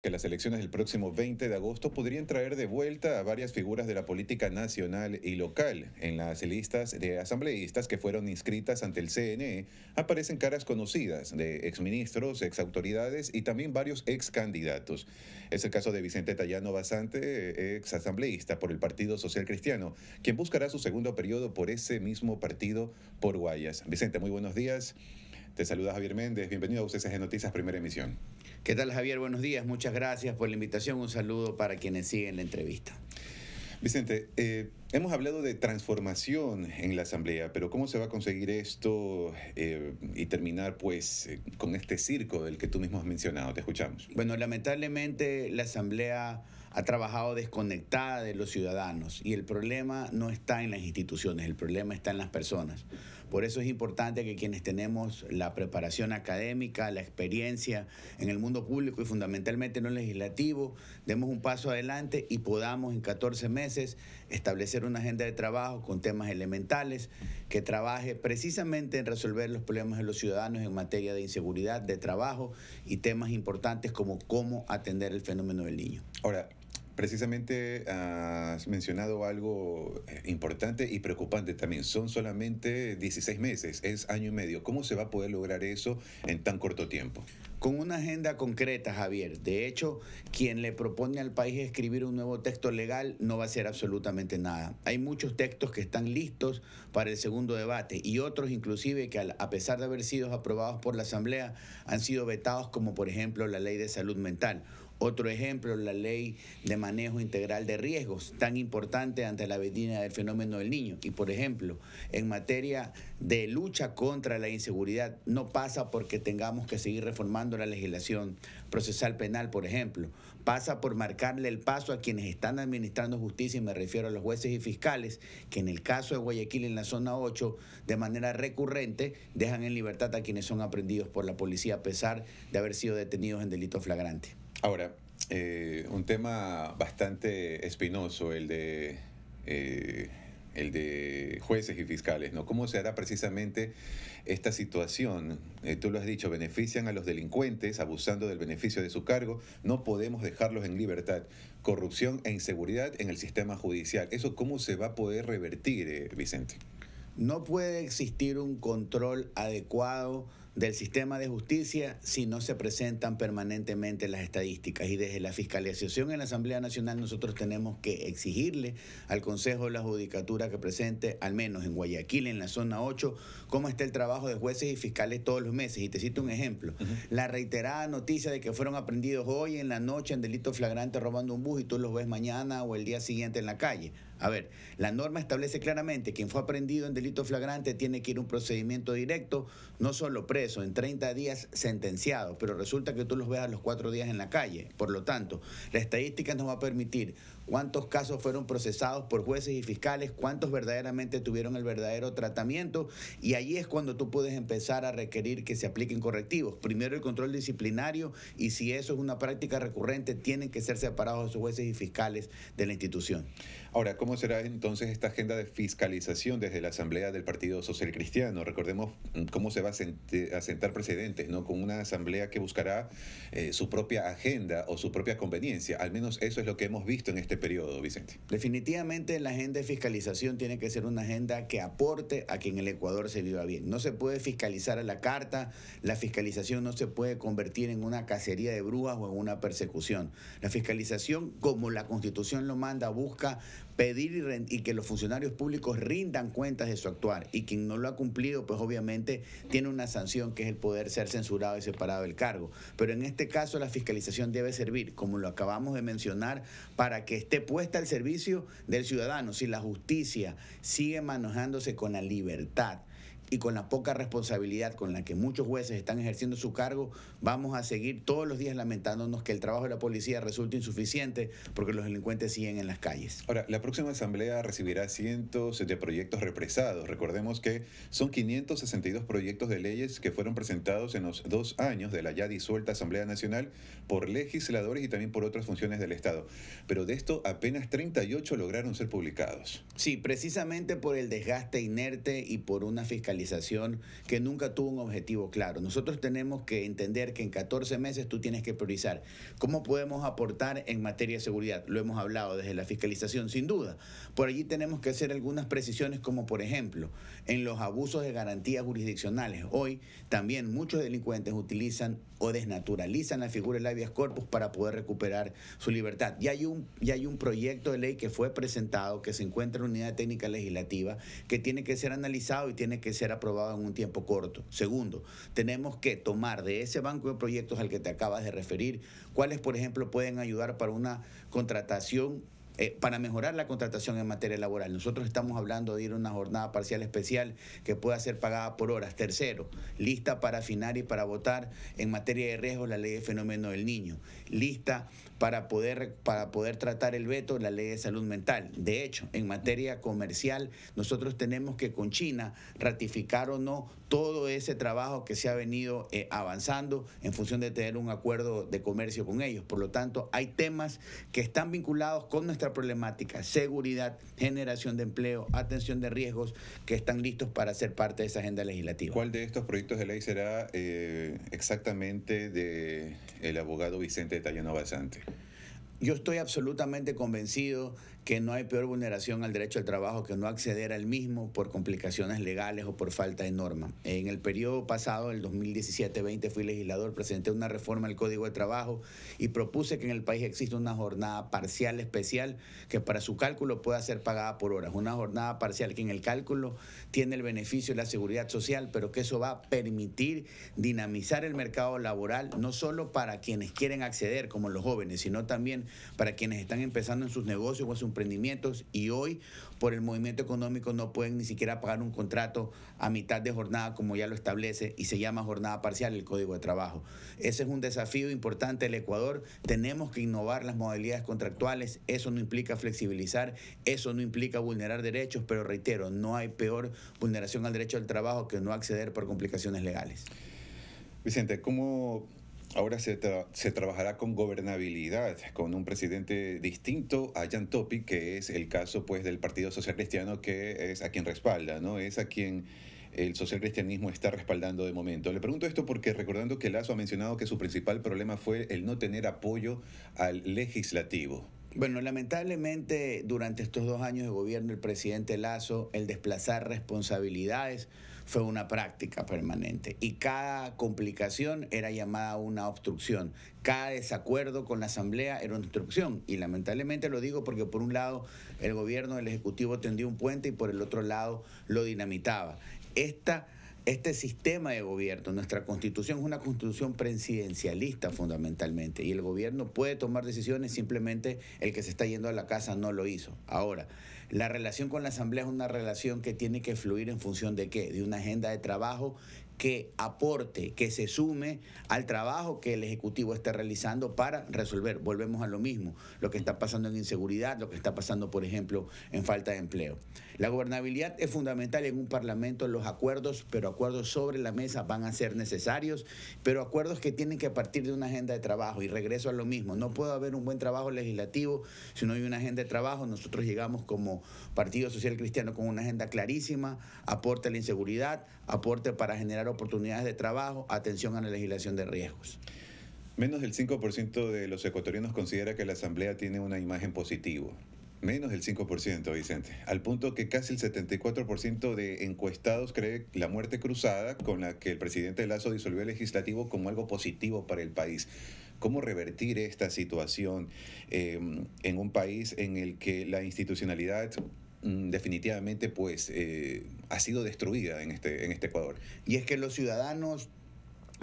que las elecciones del próximo 20 de agosto podrían traer de vuelta a varias figuras de la política nacional y local. En las listas de asambleístas que fueron inscritas ante el CNE aparecen caras conocidas de exministros, exautoridades y también varios ex candidatos. Es el caso de Vicente Tallano Basante, exasambleísta por el Partido Social Cristiano, quien buscará su segundo periodo por ese mismo partido por Guayas. Vicente, muy buenos días. Te saluda Javier Méndez, bienvenido a UCCG Noticias, primera emisión. ¿Qué tal Javier? Buenos días, muchas gracias por la invitación, un saludo para quienes siguen la entrevista. Vicente, eh, hemos hablado de transformación en la Asamblea, pero ¿cómo se va a conseguir esto eh, y terminar pues eh, con este circo del que tú mismo has mencionado? Te escuchamos. Bueno, lamentablemente la Asamblea ha trabajado desconectada de los ciudadanos y el problema no está en las instituciones, el problema está en las personas. Por eso es importante que quienes tenemos la preparación académica, la experiencia en el mundo público y fundamentalmente en el legislativo, demos un paso adelante y podamos en 14 meses establecer una agenda de trabajo con temas elementales que trabaje precisamente en resolver los problemas de los ciudadanos en materia de inseguridad, de trabajo y temas importantes como cómo atender el fenómeno del niño. Ahora, precisamente has mencionado algo eh, importante y preocupante también. Son solamente 16 meses, es año y medio. ¿Cómo se va a poder lograr eso en tan corto tiempo? Con una agenda concreta, Javier. De hecho, quien le propone al país escribir un nuevo texto legal no va a hacer absolutamente nada. Hay muchos textos que están listos para el segundo debate y otros inclusive que a pesar de haber sido aprobados por la Asamblea han sido vetados como por ejemplo la ley de salud mental otro ejemplo, la ley de manejo integral de riesgos, tan importante ante la venida del fenómeno del niño. Y por ejemplo, en materia de lucha contra la inseguridad, no pasa porque tengamos que seguir reformando la legislación procesal penal, por ejemplo. Pasa por marcarle el paso a quienes están administrando justicia, y me refiero a los jueces y fiscales, que en el caso de Guayaquil, en la zona 8, de manera recurrente, dejan en libertad a quienes son aprendidos por la policía a pesar de haber sido detenidos en delito flagrante. Ahora, eh, un tema bastante espinoso, el de... Eh, el de jueces y fiscales, ¿no? ¿Cómo se hará precisamente esta situación? Eh, tú lo has dicho, benefician a los delincuentes abusando del beneficio de su cargo, no podemos dejarlos en libertad. Corrupción e inseguridad en el sistema judicial. ¿Eso cómo se va a poder revertir, Vicente? No puede existir un control adecuado del sistema de justicia si no se presentan permanentemente las estadísticas. Y desde la Fiscalización en la Asamblea Nacional nosotros tenemos que exigirle al Consejo de la Judicatura que presente, al menos en Guayaquil, en la zona 8, cómo está el trabajo de jueces y fiscales todos los meses. Y te cito un ejemplo. La reiterada noticia de que fueron aprendidos hoy en la noche en delito flagrante robando un bus y tú los ves mañana o el día siguiente en la calle. A ver, la norma establece claramente que quien fue aprendido en delito flagrante tiene que ir a un procedimiento directo, no solo preso, eso en 30 días sentenciados, pero resulta que tú los ves a los cuatro días en la calle. Por lo tanto, la estadística nos va a permitir cuántos casos fueron procesados por jueces y fiscales, cuántos verdaderamente tuvieron el verdadero tratamiento, y ahí es cuando tú puedes empezar a requerir que se apliquen correctivos. Primero el control disciplinario, y si eso es una práctica recurrente, tienen que ser separados sus jueces y fiscales de la institución. Ahora, ¿cómo será entonces esta agenda de fiscalización desde la Asamblea del Partido Social Cristiano? Recordemos mm, cómo se va a sentar precedentes, ¿no? Con una asamblea que buscará eh, su propia agenda o su propia conveniencia. Al menos eso es lo que hemos visto en este periodo, Vicente. Definitivamente la agenda de fiscalización tiene que ser una agenda que aporte a que en el Ecuador se viva bien. No se puede fiscalizar a la carta, la fiscalización no se puede convertir en una cacería de brujas o en una persecución. La fiscalización, como la Constitución lo manda, busca pedir y, que los funcionarios públicos rindan cuentas de su actuar. Y quien no lo ha cumplido, pues obviamente tiene una sanción que es el poder ser censurado y separado del cargo. Pero en este caso la fiscalización debe servir, como lo acabamos de mencionar, para que esté puesta al servicio del ciudadano. Si la justicia sigue manejándose con la libertad y con la poca responsabilidad con la que muchos jueces están ejerciendo su cargo, vamos a seguir todos los días lamentándonos que el trabajo de la policía resulta insuficiente porque los delincuentes siguen en las calles. Ahora, la próxima asamblea recibirá cientos de proyectos represados. Recordemos que son 562 proyectos de leyes que fueron presentados en los dos años de la ya disuelta Asamblea Nacional por legisladores y también por otras funciones del Estado. Pero de esto apenas 38 lograron ser publicados. Sí, precisamente por el desgaste inerte y por una fiscalía que nunca tuvo un objetivo claro. Nosotros tenemos que entender que en 14 meses tú tienes que priorizar. ¿Cómo podemos aportar en materia de seguridad? Lo hemos hablado desde la fiscalización, sin duda. Por allí tenemos que hacer algunas precisiones, como por ejemplo, en los abusos de garantías jurisdiccionales. Hoy también muchos delincuentes utilizan o desnaturalizan la figura la habeas corpus para poder recuperar su libertad. Y hay un, y hay un proyecto de ley que fue presentado, que se encuentra en la unidad técnica legislativa, que tiene que ser analizado y tiene que ser aprobado en un tiempo corto. Segundo, tenemos que tomar de ese banco de proyectos al que te acabas de referir, cuáles, por ejemplo, pueden ayudar para una contratación eh, para mejorar la contratación en materia laboral. Nosotros estamos hablando de ir a una jornada parcial especial que pueda ser pagada por horas. Tercero, lista para afinar y para votar en materia de riesgo la ley de fenómeno del niño. Lista para poder, para poder tratar el veto de la ley de salud mental. De hecho, en materia comercial, nosotros tenemos que con China ratificar o no todo ese trabajo que se ha venido eh, avanzando en función de tener un acuerdo de comercio con ellos. Por lo tanto, hay temas que están vinculados con nuestra problemática, seguridad, generación de empleo, atención de riesgos, que están listos para ser parte de esa agenda legislativa. ¿Cuál de estos proyectos de ley será eh, exactamente de el abogado Vicente Tallano Basante? Yo estoy absolutamente convencido que no hay peor vulneración al derecho al trabajo que no acceder al mismo por complicaciones legales o por falta de norma. En el periodo pasado, el 2017-20, fui legislador, presenté una reforma al Código de Trabajo y propuse que en el país exista una jornada parcial especial que para su cálculo pueda ser pagada por horas. Una jornada parcial que en el cálculo tiene el beneficio de la seguridad social, pero que eso va a permitir dinamizar el mercado laboral, no solo para quienes quieren acceder, como los jóvenes, sino también para quienes están empezando en sus negocios o en y hoy por el movimiento económico no pueden ni siquiera pagar un contrato a mitad de jornada como ya lo establece y se llama jornada parcial el Código de Trabajo. Ese es un desafío importante del Ecuador. Tenemos que innovar las modalidades contractuales. Eso no implica flexibilizar, eso no implica vulnerar derechos, pero reitero, no hay peor vulneración al derecho al trabajo que no acceder por complicaciones legales. Vicente, ¿cómo Ahora se, se, trabajará con gobernabilidad, con un presidente distinto a Jan Topic, que es el caso pues del Partido Social Cristiano, que es a quien respalda, ¿no? Es a quien el social cristianismo está respaldando de momento. Le pregunto esto porque recordando que Lazo ha mencionado que su principal problema fue el no tener apoyo al legislativo. Bueno, lamentablemente durante estos dos años de gobierno el presidente Lazo, el desplazar responsabilidades fue una práctica permanente y cada complicación era llamada una obstrucción, cada desacuerdo con la Asamblea era una obstrucción y lamentablemente lo digo porque por un lado el gobierno, el Ejecutivo tendió un puente y por el otro lado lo dinamitaba. Esta este sistema de gobierno, nuestra constitución es una constitución presidencialista fundamentalmente y el gobierno puede tomar decisiones, simplemente el que se está yendo a la casa no lo hizo. Ahora, la relación con la Asamblea es una relación que tiene que fluir en función de qué? De una agenda de trabajo que aporte, que se sume al trabajo que el Ejecutivo está realizando para resolver. Volvemos a lo mismo, lo que está pasando en inseguridad, lo que está pasando, por ejemplo, en falta de empleo. La gobernabilidad es fundamental en un Parlamento, los acuerdos, pero acuerdos sobre la mesa van a ser necesarios, pero acuerdos que tienen que partir de una agenda de trabajo. Y regreso a lo mismo, no puede haber un buen trabajo legislativo si no hay una agenda de trabajo. Nosotros llegamos como Partido Social Cristiano con una agenda clarísima, aporte a la inseguridad, aporte para generar oportunidades de trabajo, atención a la legislación de riesgos. Menos del 5% de los ecuatorianos considera que la Asamblea tiene una imagen positiva. Menos del 5%, Vicente. Al punto que casi el 74% de encuestados cree la muerte cruzada con la que el presidente Lazo disolvió el legislativo como algo positivo para el país. ¿Cómo revertir esta situación eh, en un país en el que la institucionalidad Mm, definitivamente pues eh, ha sido destruida en este, en este Ecuador. Y es que los ciudadanos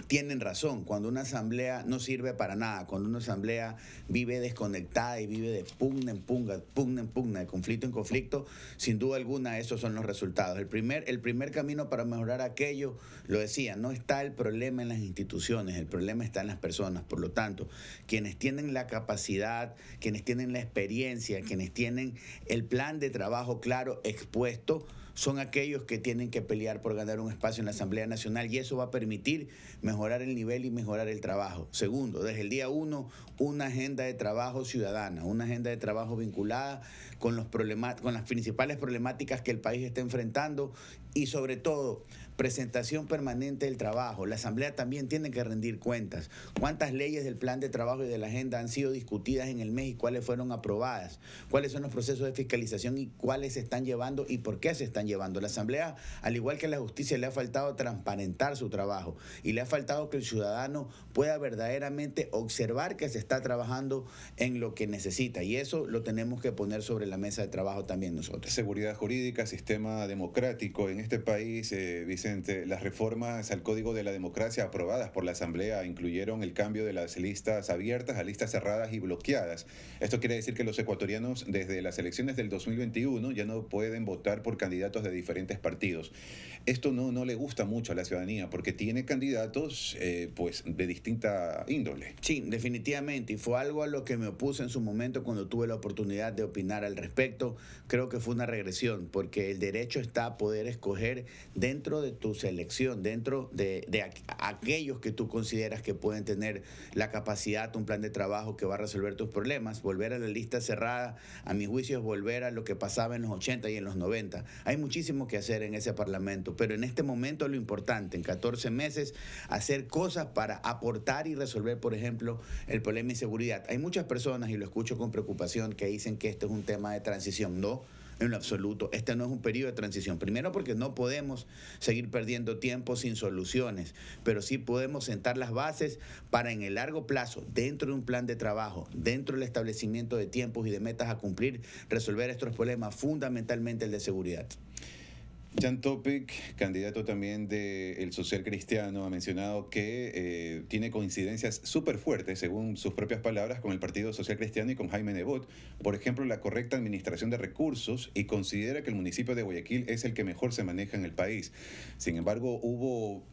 tienen razón, cuando una asamblea no sirve para nada, cuando una asamblea vive desconectada y vive de pugna en pugna, pugna en pugna, de conflicto en conflicto, sin duda alguna esos son los resultados. El primer, el primer camino para mejorar aquello, lo decía, no está el problema en las instituciones, el problema está en las personas. Por lo tanto, quienes tienen la capacidad, quienes tienen la experiencia, quienes tienen el plan de trabajo claro expuesto, son aquellos que tienen que pelear por ganar un espacio en la Asamblea Nacional y eso va a permitir mejorar el nivel y mejorar el trabajo. Segundo, desde el día uno, una agenda de trabajo ciudadana, una agenda de trabajo vinculada con, los con las principales problemáticas que el país está enfrentando y sobre todo presentación permanente del trabajo. La Asamblea también tiene que rendir cuentas. ¿Cuántas leyes del plan de trabajo y de la agenda han sido discutidas en el mes y cuáles fueron aprobadas? ¿Cuáles son los procesos de fiscalización y cuáles se están llevando y por qué se están llevando? La Asamblea, al igual que la justicia, le ha faltado transparentar su trabajo y le ha faltado que el ciudadano pueda verdaderamente observar que se está trabajando en lo que necesita. Y eso lo tenemos que poner sobre la mesa de trabajo también nosotros. Seguridad jurídica, sistema democrático en este país, eh, las reformas al Código de la Democracia aprobadas por la Asamblea incluyeron el cambio de las listas abiertas a listas cerradas y bloqueadas. Esto quiere decir que los ecuatorianos desde las elecciones del 2021 ya no pueden votar por candidatos de diferentes partidos. Esto no, no le gusta mucho a la ciudadanía porque tiene candidatos eh, pues de distinta índole. Sí, definitivamente. Y fue algo a lo que me opuse en su momento cuando tuve la oportunidad de opinar al respecto. Creo que fue una regresión porque el derecho está a poder escoger dentro de tu selección dentro de, aquellos que tú consideras que pueden tener la capacidad, un plan de trabajo que va a resolver tus problemas, volver a la lista cerrada, a mi juicio es volver a lo que pasaba en los 80 y en los 90. Hay muchísimo que hacer en ese Parlamento, pero en este momento lo importante, en 14 meses, hacer cosas para aportar y resolver, por ejemplo, el problema de inseguridad. Hay muchas personas, y lo escucho con preocupación, que dicen que esto es un tema de transición. No, en lo absoluto. Este no es un periodo de transición. Primero porque no podemos seguir perdiendo tiempo sin soluciones, pero sí podemos sentar las bases para en el largo plazo, dentro de un plan de trabajo, dentro del establecimiento de tiempos y de metas a cumplir, resolver estos problemas, fundamentalmente el de seguridad. Jan Topic, candidato también del Social Cristiano, ha mencionado que eh, tiene coincidencias súper fuertes, según sus propias palabras, con el Partido Social Cristiano y con Jaime Nebot. Por ejemplo, la correcta administración de recursos y considera que el municipio de Guayaquil es el que mejor se maneja en el país. Sin embargo, hubo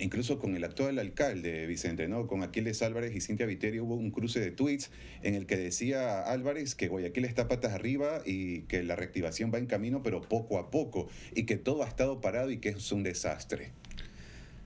incluso con el actual alcalde, Vicente, ¿no? Con Aquiles Álvarez y Cintia Viterio hubo un cruce de tweets en el que decía Álvarez que Guayaquil está patas arriba y que la reactivación va en camino, pero poco a poco, y que todo ha estado parado y que es un desastre.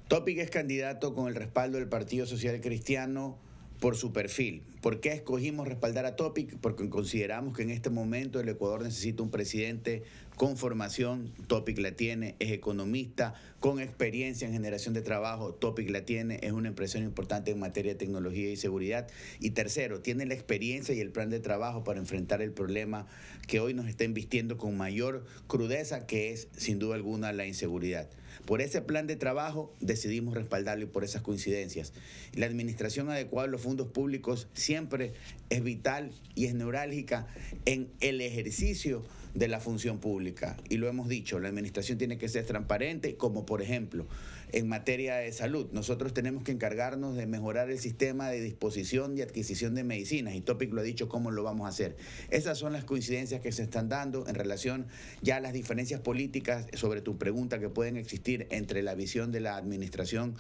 Topic es candidato con el respaldo del Partido Social Cristiano por su perfil. ¿Por qué escogimos respaldar a Topic? Porque consideramos que en este momento el Ecuador necesita un presidente con formación, Topic la tiene, es economista, con experiencia en generación de trabajo, Topic la tiene, es una empresa importante en materia de tecnología y seguridad. Y tercero, tiene la experiencia y el plan de trabajo para enfrentar el problema que hoy nos está invistiendo con mayor crudeza, que es sin duda alguna la inseguridad. Por ese plan de trabajo decidimos respaldarlo y por esas coincidencias. La administración adecuada de los fondos públicos siempre es vital y es neurálgica en el ejercicio de la función pública. Y lo hemos dicho, la administración tiene que ser transparente, como por ejemplo en materia de salud. Nosotros tenemos que encargarnos de mejorar el sistema de disposición y adquisición de medicinas. Y Topic lo ha dicho cómo lo vamos a hacer. Esas son las coincidencias que se están dando en relación ya a las diferencias políticas sobre tu pregunta que pueden existir entre la visión de la administración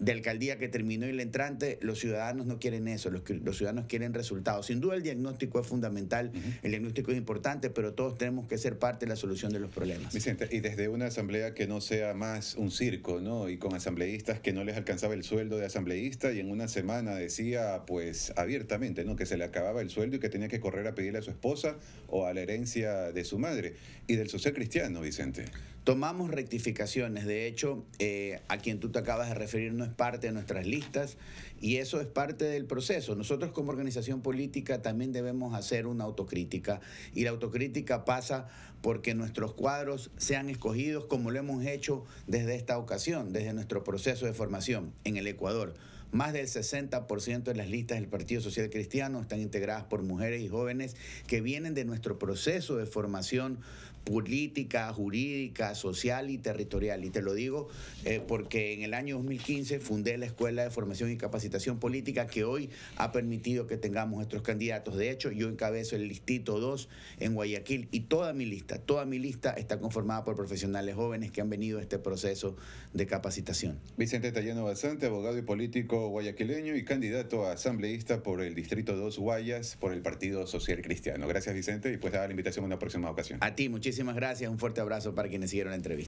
de alcaldía que terminó y la entrante, los ciudadanos no quieren eso, los, ciudadanos quieren resultados. Sin duda el diagnóstico es fundamental, el diagnóstico es importante, pero todos tenemos que ser parte de la solución de los problemas. Vicente, y desde una asamblea que no sea más un circo, ¿no? Y con asambleístas que no les alcanzaba el sueldo de asambleísta y en una semana decía, pues abiertamente, ¿no? Que se le acababa el sueldo y que tenía que correr a pedirle a su esposa o a la herencia de su madre y del social cristiano, Vicente. Tomamos rectificaciones, de hecho, eh, a quien tú te acabas de referir no es parte de nuestras listas y eso es parte del proceso. Nosotros como organización política también debemos hacer una autocrítica y la autocrítica pasa porque nuestros cuadros sean escogidos como lo hemos hecho desde esta ocasión, desde nuestro proceso de formación en el Ecuador. Más del 60% de las listas del Partido Social Cristiano están integradas por mujeres y jóvenes que vienen de nuestro proceso de formación política, jurídica, social y territorial. Y te lo digo eh, porque en el año 2015 fundé la Escuela de Formación y Capacitación Política que hoy ha permitido que tengamos nuestros candidatos. De hecho, yo encabezo el listito 2 en Guayaquil y toda mi lista, toda mi lista está conformada por profesionales jóvenes que han venido a este proceso de capacitación. Vicente Tallano Basante, abogado y político guayaquileño y candidato a asambleísta por el Distrito 2 Guayas por el Partido Social Cristiano. Gracias Vicente y pues da la invitación a una próxima ocasión. A ti, muchísimas Muchísimas gracias, un fuerte abrazo para quienes siguieron la entrevista.